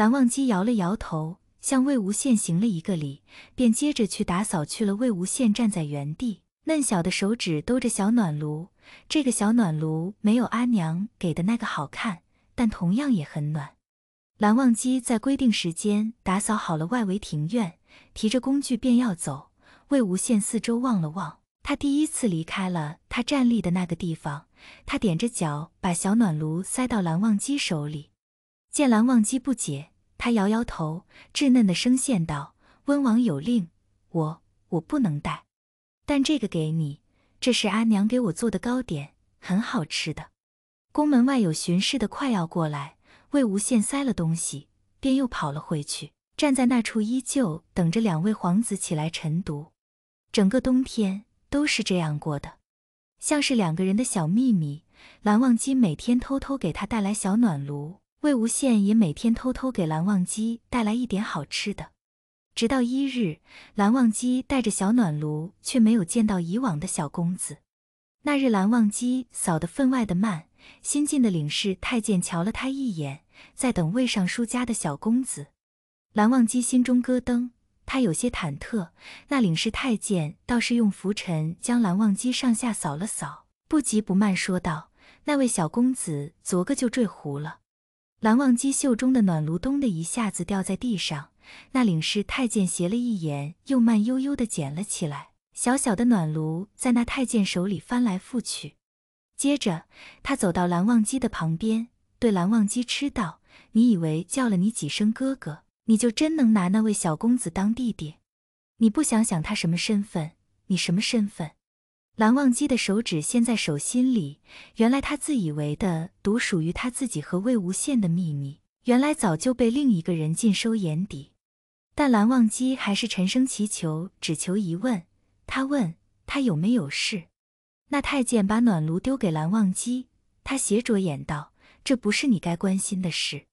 蓝忘机摇了摇头，向魏无羡行了一个礼，便接着去打扫去了。魏无羡站在原地，嫩小的手指兜着小暖炉。这个小暖炉没有阿娘给的那个好看，但同样也很暖。蓝忘机在规定时间打扫好了外围庭院，提着工具便要走。魏无羡四周望了望，他第一次离开了他站立的那个地方。他踮着脚把小暖炉塞到蓝忘机手里，见蓝忘机不解。他摇摇头，稚嫩的声线道：“温王有令，我我不能带。但这个给你，这是阿娘给我做的糕点，很好吃的。”宫门外有巡视的，快要过来。魏无羡塞了东西，便又跑了回去，站在那处，依旧等着两位皇子起来晨读。整个冬天都是这样过的，像是两个人的小秘密。蓝忘机每天偷偷给他带来小暖炉。魏无羡也每天偷偷给蓝忘机带来一点好吃的，直到一日，蓝忘机带着小暖炉，却没有见到以往的小公子。那日蓝忘机扫得分外的慢，新进的领事太监瞧了他一眼，在等魏尚书家的小公子。蓝忘机心中咯噔，他有些忐忑。那领事太监倒是用拂尘将蓝忘机上下扫了扫，不急不慢说道：“那位小公子昨个就坠湖了。”蓝忘机袖中的暖炉咚的一下子掉在地上，那领事太监斜了一眼，又慢悠悠地捡了起来。小小的暖炉在那太监手里翻来覆去，接着他走到蓝忘机的旁边，对蓝忘机吃道：“你以为叫了你几声哥哥，你就真能拿那位小公子当弟弟？你不想想他什么身份，你什么身份？”蓝忘机的手指陷在手心里，原来他自以为的独属于他自己和魏无羡的秘密，原来早就被另一个人尽收眼底。但蓝忘机还是沉声祈求，只求一问。他问：“他有没有事？”那太监把暖炉丢给蓝忘机，他斜着眼道：“这不是你该关心的事。”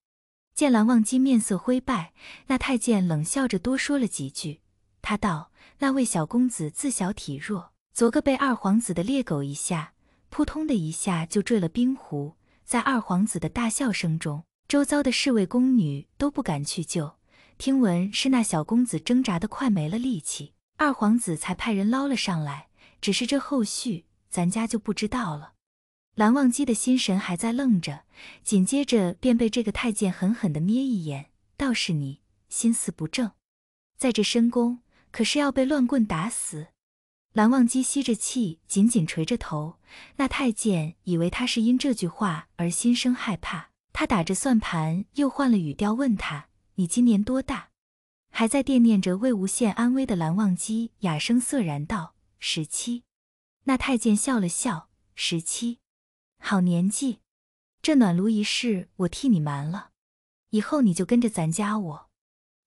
见蓝忘机面色灰败，那太监冷笑着多说了几句。他道：“那位小公子自小体弱。”昨个被二皇子的猎狗一下，扑通的一下就坠了冰湖，在二皇子的大笑声中，周遭的侍卫宫女都不敢去救。听闻是那小公子挣扎的快没了力气，二皇子才派人捞了上来。只是这后续咱家就不知道了。蓝忘机的心神还在愣着，紧接着便被这个太监狠狠地瞥一眼，倒是你心思不正，在这深宫可是要被乱棍打死。蓝忘机吸着气，紧紧垂着头。那太监以为他是因这句话而心生害怕，他打着算盘，又换了语调问他：“你今年多大？”还在惦念着魏无羡安危的蓝忘机哑声涩然道：“十七。”那太监笑了笑：“十七，好年纪。这暖炉一事，我替你瞒了。以后你就跟着咱家我，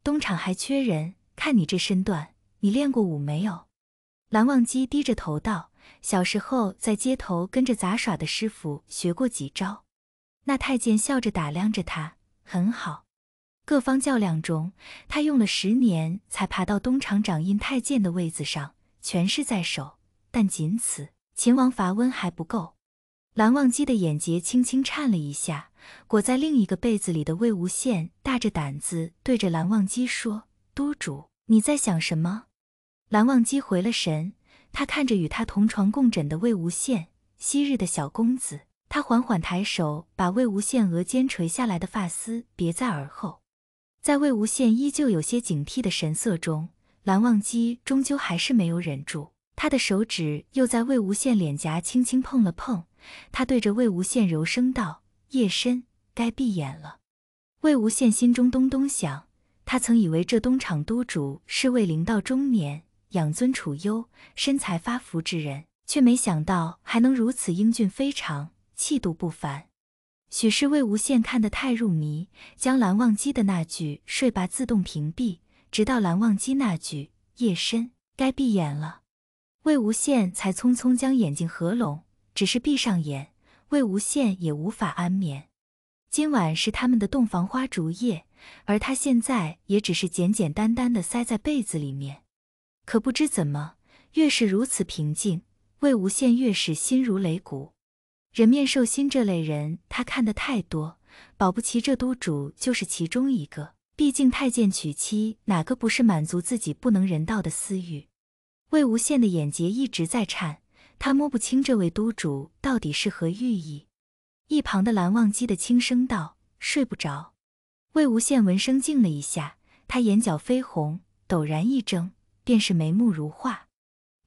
东厂还缺人，看你这身段，你练过武没有？”蓝忘机低着头道：“小时候在街头跟着杂耍的师傅学过几招。”那太监笑着打量着他，很好。各方较量中，他用了十年才爬到东厂掌印太监的位子上，权势在手，但仅此，秦王伐温还不够。蓝忘机的眼睫轻轻颤了一下。裹在另一个被子里的魏无羡大着胆子对着蓝忘机说：“督主，你在想什么？”蓝忘机回了神，他看着与他同床共枕的魏无羡，昔日的小公子。他缓缓抬手，把魏无羡额间垂下来的发丝别在耳后，在魏无羡依旧有些警惕的神色中，蓝忘机终究还是没有忍住，他的手指又在魏无羡脸颊轻轻碰了碰。他对着魏无羡柔声道：“夜深，该闭眼了。”魏无羡心中咚咚响，他曾以为这东厂督主是位临到中年。养尊处优、身材发福之人，却没想到还能如此英俊非常、气度不凡。许是魏无羡看得太入迷，将蓝忘机的那句“睡吧”自动屏蔽，直到蓝忘机那句“夜深该闭眼了”，魏无羡才匆匆将眼睛合拢。只是闭上眼，魏无羡也无法安眠。今晚是他们的洞房花烛夜，而他现在也只是简简单单的塞在被子里面。可不知怎么，越是如此平静，魏无羡越是心如擂鼓。人面兽心这类人，他看得太多，保不齐这督主就是其中一个。毕竟太监娶妻，哪个不是满足自己不能人道的私欲？魏无羡的眼睫一直在颤，他摸不清这位督主到底是何寓意。一旁的蓝忘机的轻声道：“睡不着。”魏无羡闻声静了一下，他眼角绯红，陡然一睁。便是眉目如画，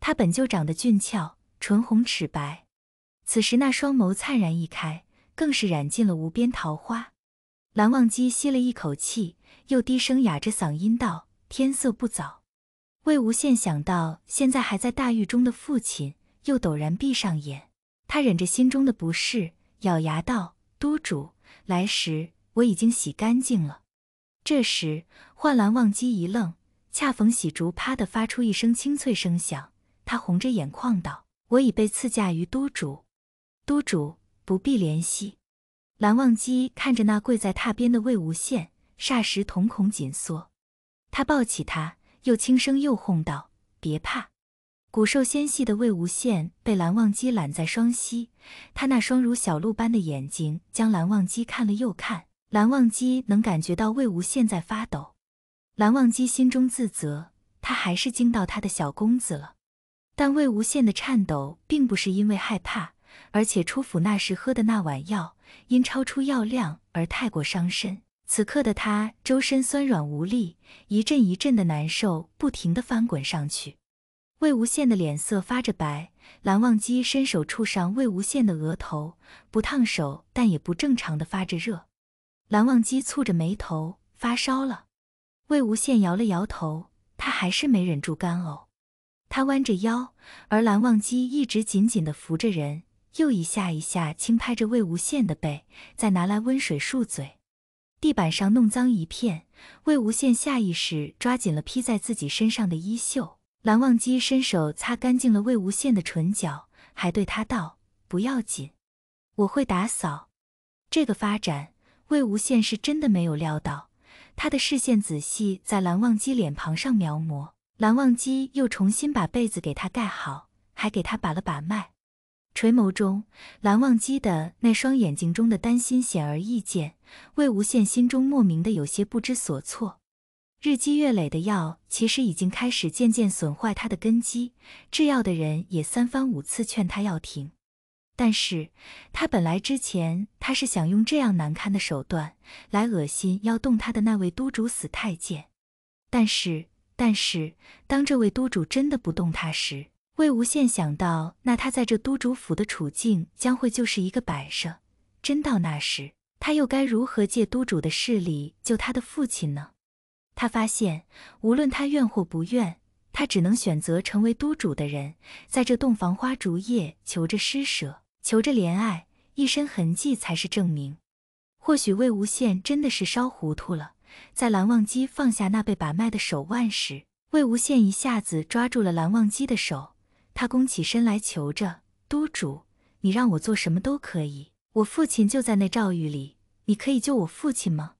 他本就长得俊俏，唇红齿白，此时那双眸灿然一开，更是染尽了无边桃花。蓝忘机吸了一口气，又低声哑着嗓音道：“天色不早。”魏无羡想到现在还在大狱中的父亲，又陡然闭上眼，他忍着心中的不适，咬牙道：“督主来时，我已经洗干净了。”这时，唤蓝忘机一愣。恰逢喜竹啪的发出一声清脆声响。他红着眼眶道：“我已被赐嫁于督主，督主不必怜惜。”蓝忘机看着那跪在榻边的魏无羡，霎时瞳孔紧缩。他抱起他，又轻声又哄道：“别怕。”骨瘦纤细的魏无羡被蓝忘机揽在双膝，他那双如小鹿般的眼睛将蓝忘机看了又看。蓝忘机能感觉到魏无羡在发抖。蓝忘机心中自责，他还是惊到他的小公子了。但魏无羡的颤抖并不是因为害怕，而且出府那时喝的那碗药因超出药量而太过伤身。此刻的他周身酸软无力，一阵一阵的难受，不停的翻滚上去。魏无羡的脸色发着白，蓝忘机伸手触上魏无羡的额头，不烫手，但也不正常的发着热。蓝忘机蹙着眉头，发烧了。魏无羡摇了摇头，他还是没忍住干呕。他弯着腰，而蓝忘机一直紧紧地扶着人，又一下一下轻拍着魏无羡的背，再拿来温水漱嘴。地板上弄脏一片，魏无羡下意识抓紧了披在自己身上的衣袖。蓝忘机伸手擦干净了魏无羡的唇角，还对他道：“不要紧，我会打扫。”这个发展，魏无羡是真的没有料到。他的视线仔细在蓝忘机脸庞上描摹，蓝忘机又重新把被子给他盖好，还给他把了把脉。垂眸中，蓝忘机的那双眼睛中的担心显而易见。魏无羡心中莫名的有些不知所措。日积月累的药其实已经开始渐渐损坏他的根基，制药的人也三番五次劝他要停。但是，他本来之前他是想用这样难堪的手段来恶心要动他的那位督主死太监，但是，但是当这位督主真的不动他时，魏无羡想到，那他在这督主府的处境将会就是一个摆设。真到那时，他又该如何借督主的势力救他的父亲呢？他发现，无论他愿或不愿，他只能选择成为督主的人，在这洞房花烛夜求着施舍。求着怜爱，一身痕迹才是证明。或许魏无羡真的是烧糊涂了。在蓝忘机放下那被把脉的手腕时，魏无羡一下子抓住了蓝忘机的手，他弓起身来求着：“督主，你让我做什么都可以，我父亲就在那诏狱里，你可以救我父亲吗？”